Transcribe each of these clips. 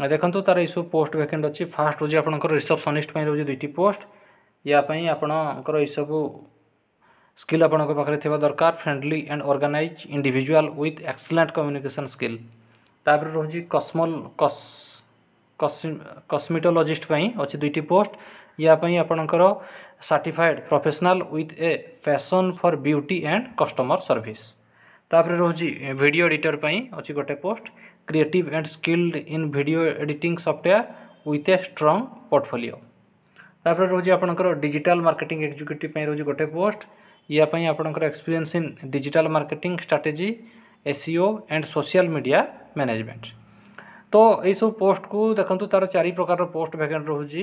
हाँ, देखो तार ये सब पोस्ट भैकेट अच्छी फास्ट रोज आपसेपसनिस्ट रोज दुईट पोस्ट यापाई आपणकर स्किल आपरे थी दरकार friendly and organise individual with excellent communication skill role कस्मल कस्मिटोलोजिस्ट अच्छी दुईट पोस्ट यापाई आपणकर certified professional with a passion for beauty and customer service तापर रोज भिड एडिटर पर अच्छी गोटे post creative and skilled in video edit software with a strong portfolio तापर रोज आपंकर डिजिटल मार्केटिंग एक्जिक्यूटिव रोज गोटे post यापर experience in digital marketing strategy SEO and social media management तो सब post को देखो तार चार प्रकार पोस्ट भैकेट रोज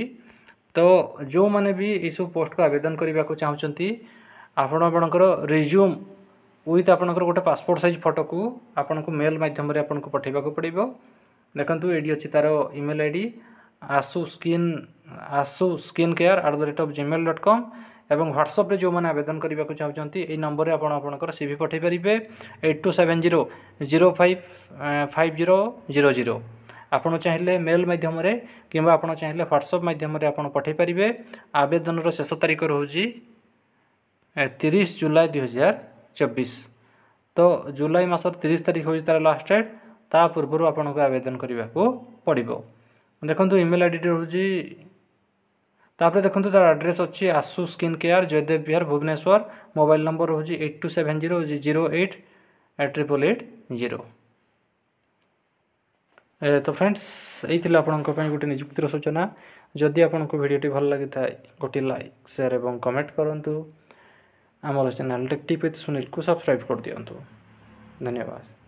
तो जो मैंने भी सब पोस्ट को आवेदन करने को चाहते आपण मानकर रिज्यूम ୱିଥ୍ ଆପଣଙ୍କର ଗୋଟେ ପାସପୋର୍ଟ ସାଇଜ୍ ଫଟୋକୁ ଆପଣଙ୍କୁ ମେଲ୍ ମାଧ୍ୟମରେ ଆପଣଙ୍କୁ ପଠାଇବାକୁ ପଡ଼ିବ ଦେଖନ୍ତୁ ଏଇଠି ଅଛି ତା'ର email I D Ashu skin Ashu skin care at the rate of Gmail dot com ଏବଂ ହ୍ୱାଟ୍ସଆପ୍ରେ ଯେଉଁମାନେ ଆବେଦନ କରିବାକୁ ଚାହୁଁଛନ୍ତି ଏହି ନମ୍ବରରେ ଆପଣ ଆପଣଙ୍କର ସିଭି ପଠାଇ ପାରିବେ eight two seven zero zero five five zero zero zero ଆପଣ ଚାହିଁଲେ ମେଲ୍ ମାଧ୍ୟମରେ କିମ୍ବା ଆପଣ ଚାହିଁଲେ ହ୍ୱାଟ୍ସଆପ୍ ମାଧ୍ୟମରେ ଆପଣ ପଠାଇ ପାରିବେ ଆବେଦନର ଶେଷ ତାରିଖ ରହୁଛି ତିରିଶ ଜୁଲାଇ ଦୁଇହଜାର ଚବିଶ ତ ଜୁଲାଇ ମାସର ତିରିଶ ତାରିଖ ହେଉଛି ତା'ର ଲାଷ୍ଟ ଡେଟ୍ ତା ପୂର୍ବରୁ ଆପଣଙ୍କୁ ଆବେଦନ କରିବାକୁ ପଡ଼ିବ ଦେଖନ୍ତୁ ଇମେଲ୍ ଆଇଡ଼ିଟି ହେଉଛି ତାପରେ ଦେଖନ୍ତୁ ତା'ର ଆଡ୍ରେସ୍ ଅଛି Ashu skin care Jaydev Vihar Bhubaneswar mobile number ହେଉଛି eight two seven zero zero eight triple eight zero ତ ଫ୍ରେଣ୍ଡସ୍ ଏଇ ଥିଲା ଆପଣଙ୍କ ପାଇଁ ଗୋଟେ ନିଯୁକ୍ତିର ସୂଚନା ଯଦି ଆପଣଙ୍କୁ ଭିଡ଼ିଓଟି ଭଲ ଲାଗିଥାଏ ଗୋଟିଏ ଲାଇକ୍ ସେୟାର ଏବଂ କମେଣ୍ଟ କରନ୍ତୁ ଆମର ଚ୍ୟାନେଲ୍ ଟେକ୍ ଟିପ୍ ସୋନିଲକୁ ସବସ୍କ୍ରାଇବ୍ କରିଦିଅନ୍ତୁ ଧନ୍ୟବାଦ